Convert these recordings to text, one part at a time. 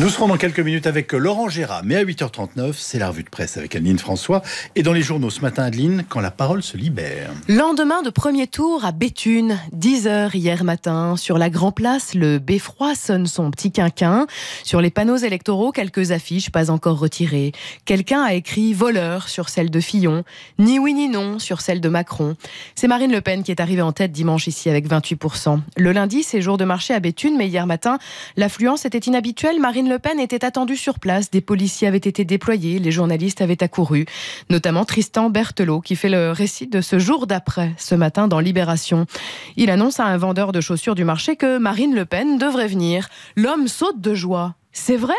Nous serons dans quelques minutes avec euh, Laurent Gérard, mais à 8h39, c'est la revue de presse avec Adeline François. Et dans les journaux ce matin, Adeline, quand la parole se libère. Lendemain de premier tour à Béthune, 10h hier matin, sur la Grand Place, le beffroi sonne son petit quinquin. Sur les panneaux électoraux, quelques affiches pas encore retirées. Quelqu'un a écrit voleur sur celle de Fillon, ni oui ni non sur celle de Macron. C'est Marine Le Pen qui est arrivée en tête dimanche ici avec 28%. Le lundi, c'est jour de marché à Béthune, mais hier matin, l'affluence était inhabituelle. Marine le Pen était attendu sur place. Des policiers avaient été déployés, les journalistes avaient accouru, notamment Tristan Berthelot, qui fait le récit de ce jour d'après, ce matin dans Libération. Il annonce à un vendeur de chaussures du marché que Marine Le Pen devrait venir. L'homme saute de joie. C'est vrai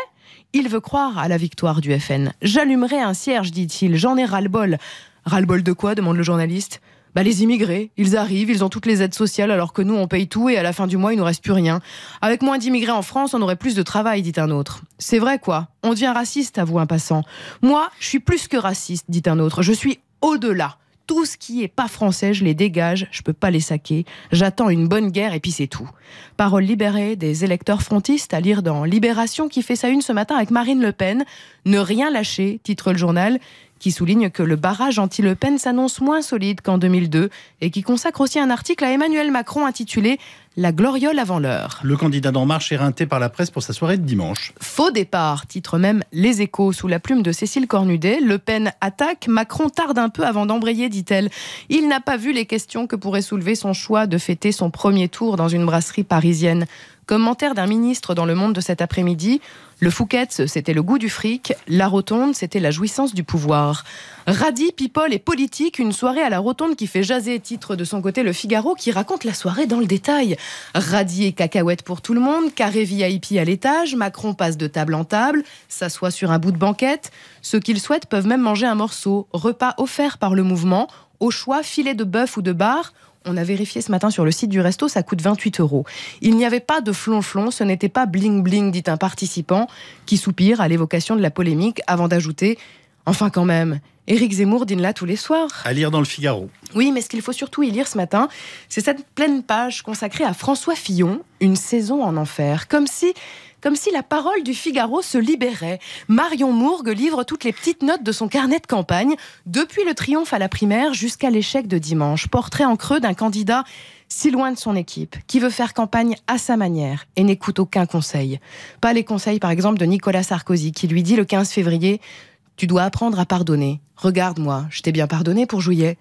il veut croire à la victoire du FN. J'allumerai un cierge, dit-il, j'en ai ras-le-bol. Ras-le-bol de quoi demande le journaliste bah, les immigrés, ils arrivent, ils ont toutes les aides sociales alors que nous on paye tout et à la fin du mois il nous reste plus rien. Avec moins d'immigrés en France, on aurait plus de travail, dit un autre. C'est vrai quoi On devient raciste, avoue un passant. Moi, je suis plus que raciste, dit un autre. Je suis au-delà. Tout ce qui n'est pas français, je les dégage, je peux pas les saquer. J'attends une bonne guerre et puis c'est tout. Parole libérée des électeurs frontistes à lire dans Libération qui fait sa une ce matin avec Marine Le Pen. Ne rien lâcher, titre le journal, qui souligne que le barrage anti-Le Pen s'annonce moins solide qu'en 2002 et qui consacre aussi un article à Emmanuel Macron intitulé la gloriole avant l'heure. Le candidat d'En Marche est rinté par la presse pour sa soirée de dimanche. Faux départ, titre même Les Échos, sous la plume de Cécile Cornudet. Le Pen attaque, Macron tarde un peu avant d'embrayer, dit-elle. Il n'a pas vu les questions que pourrait soulever son choix de fêter son premier tour dans une brasserie parisienne. Commentaire d'un ministre dans Le Monde de cet après-midi. Le Fouquet's, c'était le goût du fric. La Rotonde, c'était la jouissance du pouvoir. Radis, people et politique, une soirée à la Rotonde qui fait jaser, titre de son côté Le Figaro, qui raconte la soirée dans le détail. Radis et cacahuètes pour tout le monde, carré VIP à l'étage, Macron passe de table en table, s'assoit sur un bout de banquette. Ceux qu'il souhaitent peuvent même manger un morceau. Repas offert par le mouvement, au choix filet de bœuf ou de bar on a vérifié ce matin sur le site du resto, ça coûte 28 euros. Il n'y avait pas de flonflon, ce n'était pas bling bling, dit un participant qui soupire à l'évocation de la polémique avant d'ajouter Enfin quand même, Éric Zemmour dîne là tous les soirs. À lire dans le Figaro. Oui, mais ce qu'il faut surtout y lire ce matin, c'est cette pleine page consacrée à François Fillon, une saison en enfer. Comme si comme si la parole du Figaro se libérait. Marion Mourgue livre toutes les petites notes de son carnet de campagne, depuis le triomphe à la primaire jusqu'à l'échec de dimanche. Portrait en creux d'un candidat si loin de son équipe, qui veut faire campagne à sa manière et n'écoute aucun conseil. Pas les conseils, par exemple, de Nicolas Sarkozy, qui lui dit le 15 février tu dois apprendre à pardonner. Regarde-moi, je t'ai bien pardonné pour Jouillet.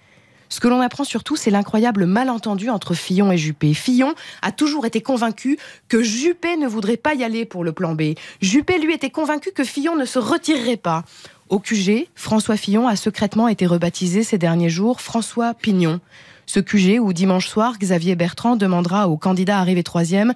Ce que l'on apprend surtout, c'est l'incroyable malentendu entre Fillon et Juppé. Fillon a toujours été convaincu que Juppé ne voudrait pas y aller pour le plan B. Juppé, lui, était convaincu que Fillon ne se retirerait pas. Au QG, François Fillon a secrètement été rebaptisé ces derniers jours François Pignon. Ce QG où dimanche soir, Xavier Bertrand demandera au candidat arrivé troisième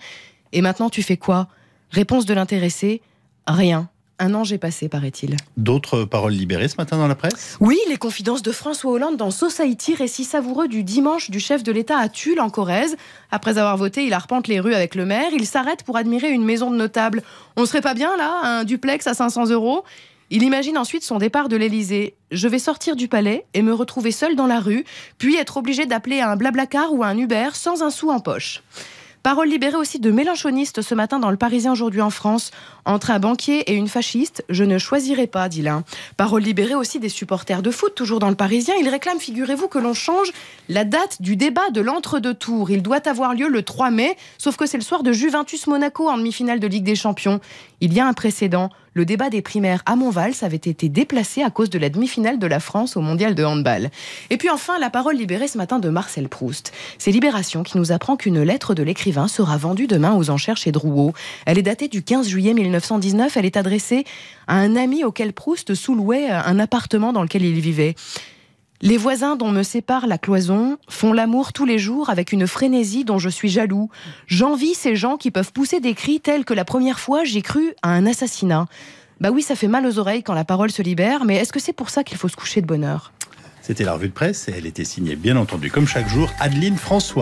Et maintenant, tu fais quoi Réponse de l'intéressé Rien. Un an, j'ai passé, paraît-il. D'autres paroles libérées ce matin dans la presse Oui, les confidences de François Hollande dans Society, récit savoureux du dimanche du chef de l'État à Tulle, en Corrèze. Après avoir voté, il arpente les rues avec le maire. Il s'arrête pour admirer une maison de notable. On serait pas bien, là, un duplex à 500 euros il imagine ensuite son départ de l'Élysée. Je vais sortir du palais et me retrouver seul dans la rue, puis être obligé d'appeler un blablacar ou un Uber sans un sou en poche. Parole libérée aussi de Mélenchoniste, ce matin dans le Parisien aujourd'hui en France. Entre un banquier et une fasciste, je ne choisirai pas, dit l'un. Parole libérée aussi des supporters de foot, toujours dans le Parisien. Ils réclament, figurez-vous, que l'on change la date du débat de l'entre-deux tours. Il doit avoir lieu le 3 mai, sauf que c'est le soir de Juventus Monaco en demi-finale de Ligue des Champions. Il y a un précédent le débat des primaires à Montval avait été déplacé à cause de la demi-finale de la France au mondial de handball. Et puis enfin, la parole libérée ce matin de Marcel Proust. C'est Libération qui nous apprend qu'une lettre de l'écrivain sera vendue demain aux enchères chez Drouot. Elle est datée du 15 juillet 1919. Elle est adressée à un ami auquel Proust soulouait un appartement dans lequel il vivait. Les voisins dont me sépare la cloison font l'amour tous les jours avec une frénésie dont je suis jaloux. J'envie ces gens qui peuvent pousser des cris tels que la première fois j'ai cru à un assassinat. Bah oui, ça fait mal aux oreilles quand la parole se libère, mais est-ce que c'est pour ça qu'il faut se coucher de bonne heure C'était la revue de presse et elle était signée, bien entendu, comme chaque jour, Adeline François.